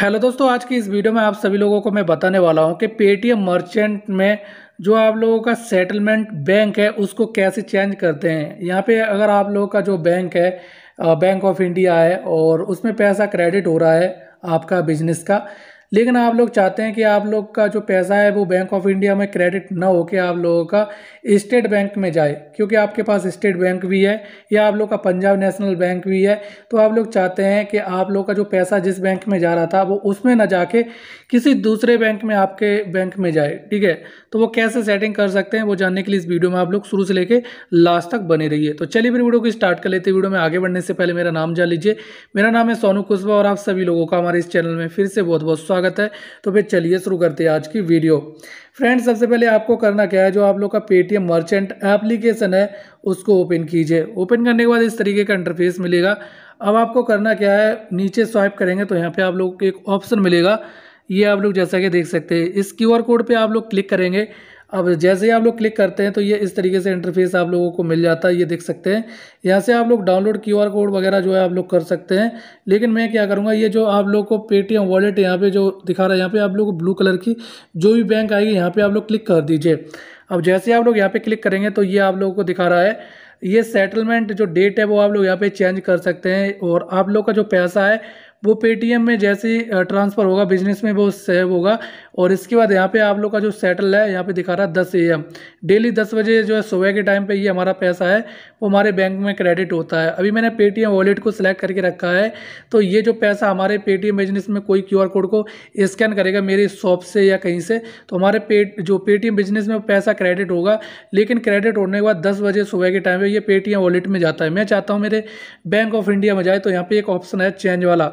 hello दोस्तों आज की इस वीडियो में आप सभी लोगों को मैं बताने वाला हूं कि पेटीएम मर्चेंट में जो आप लोगों का सेटलमेंट बैंक है उसको कैसे चेंज करते हैं यहाँ पे अगर आप लोगों का जो बैंक है बैंक ऑफ इंडिया है और उसमें पैसा क्रेडिट हो रहा है आपका बिजनेस का लेकिन आप लोग चाहते हैं कि आप लोग का जो पैसा है वो बैंक ऑफ इंडिया में क्रेडिट ना होके आप लोगों का स्टेट बैंक में जाए क्योंकि आपके पास स्टेट बैंक भी है या आप लोग का पंजाब नेशनल बैंक भी है तो आप लोग चाहते हैं कि आप लोग का जो पैसा जिस बैंक में जा रहा था वो उसमें ना जाके किसी दूसरे बैंक में आपके बैंक में जाए ठीक है तो वो कैसे सेटिंग कर सकते हैं वो जानने के लिए इस वीडियो में आप लोग शुरू से लेके लास्ट तक बने रहिए तो चलिए फिर वीडियो को स्टार्ट कर लेते हैं वीडियो में आगे बढ़ने से पहले मेरा नाम जान लीजिए मेरा नाम है सोनू कुशवा और आप सभी लोगों का हमारे इस चैनल में फिर से बहुत बहुत स्वागत स्वागत है तो फिर चलिए शुरू करते हैं आज की वीडियो फ्रेंड्स सबसे पहले आपको करना क्या है जो आप लोग का पेटीएम मर्चेंट एप्लीकेशन है उसको ओपन कीजिए ओपन करने के बाद इस तरीके का इंटरफेस मिलेगा अब आपको करना क्या है नीचे स्वाइप करेंगे तो यहाँ पर आप लोग को एक ऑप्शन मिलेगा ये आप लोग जैसा कि देख सकते हैं इस क्यू कोड पर आप लोग क्लिक करेंगे अब जैसे ही आप लोग क्लिक करते हैं तो ये इस तरीके से इंटरफेस आप लोगों को मिल जाता है ये देख सकते हैं यहाँ से आप लोग डाउनलोड क्यू आर कोड वगैरह जो है आप लोग कर सकते हैं लेकिन मैं क्या करूँगा ये जो आप लोग को पेटीएम वॉलेट यहाँ पे जो दिखा रहा है यहाँ पे आप लोग ब्लू कलर की जो भी बैंक आएगी यहाँ पर आप लोग क्लिक कर दीजिए अब जैसे आप लोग यहाँ पर क्लिक करेंगे तो ये आप लोगों को दिखा रहा है ये सेटलमेंट जो डेट है वो आप लोग यहाँ पर चेंज कर सकते हैं और आप लोग का जो पैसा है वो पेटीएम में जैसे ट्रांसफ़र होगा बिजनेस में वो सेव होगा और इसके बाद यहाँ पे आप लोग का जो सेटल है यहाँ पे दिखा रहा है दस ए एम डेली दस बजे जो है सुबह के टाइम पे ये हमारा पैसा है वो हमारे बैंक में क्रेडिट होता है अभी मैंने पेटीएम वॉलेट को सिलेक्ट करके रखा है तो ये जो पैसा हमारे पेटीएम बिजनेस में कोई क्यू कोड को स्कैन करेगा मेरी शॉप से या कहीं से तो हमारे पे जो पेटीएम बिजनेस में पैसा क्रेडिट होगा लेकिन क्रेडिट होने के बाद दस बजे सुबह के टाइम पर यह पेटीएम वॉलेट में जाता है मैं चाहता हूँ मेरे बैंक ऑफ इंडिया में जाए तो यहाँ पर एक ऑप्शन है चेंज वाला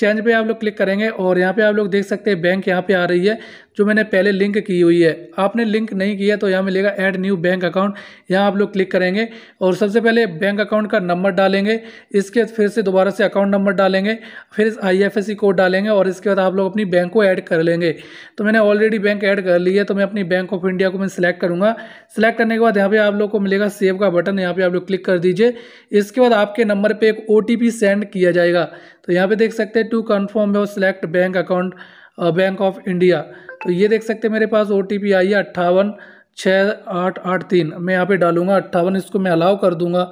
चेंज पे आप लोग क्लिक करेंगे और यहाँ पे आप लोग देख सकते हैं बैंक यहाँ पे आ रही है जो मैंने पहले लिंक की हुई है आपने लिंक नहीं किया तो यहाँ मिलेगा ऐड न्यू बैंक अकाउंट यहाँ आप लोग क्लिक करेंगे और सबसे पहले बैंक अकाउंट का नंबर डालेंगे इसके फिर से दोबारा से अकाउंट नंबर डालेंगे फिर आई कोड डालेंगे और इसके बाद आप लोग अपनी बैंक को ऐड कर लेंगे तो मैंने ऑलरेडी बैंक ऐड कर ली है तो मैं अपनी बैंक ऑफ इंडिया को मैं सिलेक्ट करूँगा सिलेक्ट करने के बाद यहाँ पर आप लोग को मिलेगा सेव का बटन यहाँ पर आप लोग क्लिक कर दीजिए इसके बाद आपके नंबर पर एक ओ सेंड किया जाएगा तो यहाँ पर देख सकते हैं to confirm your select bank account bank of India तो ये देख सकते हैं मेरे पास ओ टी पी आई है अट्ठावन छः आठ आठ तीन मैं यहाँ पे डालूंगा अट्ठावन इसको मैं अलाउ कर दूंगा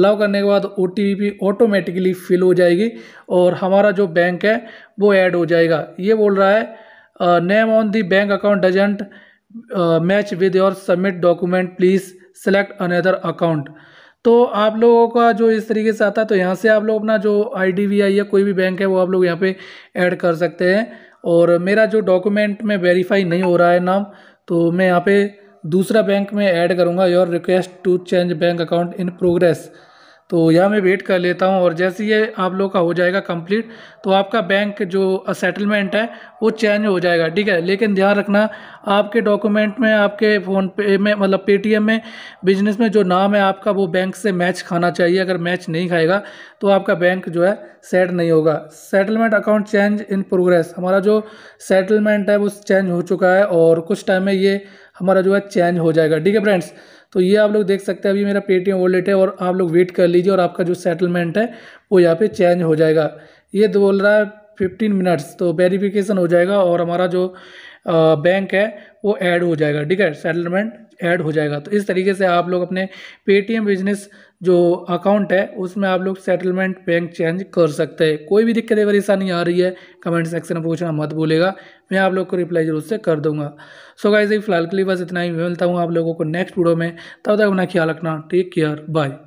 अलाउ करने के बाद O T P automatically fill हो जाएगी और हमारा जो बैंक है वो ऐड हो जाएगा ये बोल रहा है name on the bank account doesn't match with your submit document please select another account तो आप लोगों का जो इस तरीके से आता है तो यहाँ से आप लोग अपना जो आई या कोई भी बैंक है वो आप लोग यहाँ पे ऐड कर सकते हैं और मेरा जो डॉक्यूमेंट में वेरीफाई नहीं हो रहा है नाम तो मैं यहाँ पे दूसरा बैंक में ऐड करूँगा your request to change bank account in progress तो यह मैं वेट कर लेता हूँ और जैसे ये आप लोग का हो जाएगा कंप्लीट तो आपका बैंक जो सेटलमेंट है वो चेंज हो जाएगा ठीक है लेकिन ध्यान रखना आपके डॉक्यूमेंट में आपके फ़ोन पे में मतलब पेटीएम में बिजनेस में जो नाम है आपका वो बैंक से मैच खाना चाहिए अगर मैच नहीं खाएगा तो आपका बैंक जो है सेट नहीं होगा settlement account change in progress हमारा जो सेटलमेंट है वो चेंज हो चुका है और कुछ टाइम में ये हमारा जो है चेंज हो जाएगा ठीक है फ्रेंड्स तो ये आप लोग देख सकते हैं अभी मेरा पेटीएम वॉलेट है और आप लोग वेट कर लीजिए और आपका जो सेटलमेंट है वो यहाँ पे चेंज हो जाएगा ये बोल रहा है फिफ्टीन मिनट्स तो वेरीफिकेशन हो जाएगा और हमारा जो बैंक है वो ऐड हो जाएगा ठीक है सेटलमेंट ऐड हो जाएगा तो इस तरीके से आप लोग अपने पेटीएम बिजनेस जो अकाउंट है उसमें आप लोग सेटलमेंट बैंक चेंज कर सकते हैं कोई भी दिक्कत परेशानी आ रही है कमेंट सेक्शन में पूछना मत भूलेगा मैं आप लोग को रिप्लाई जरूर से कर दूंगा सो गाइज फिलहाल के लिए बस इतना ही मिलता हूँ आप लोगों को नेक्स्ट वीडियो में तब तक अपना ख्याल रखना टेक केयर बाय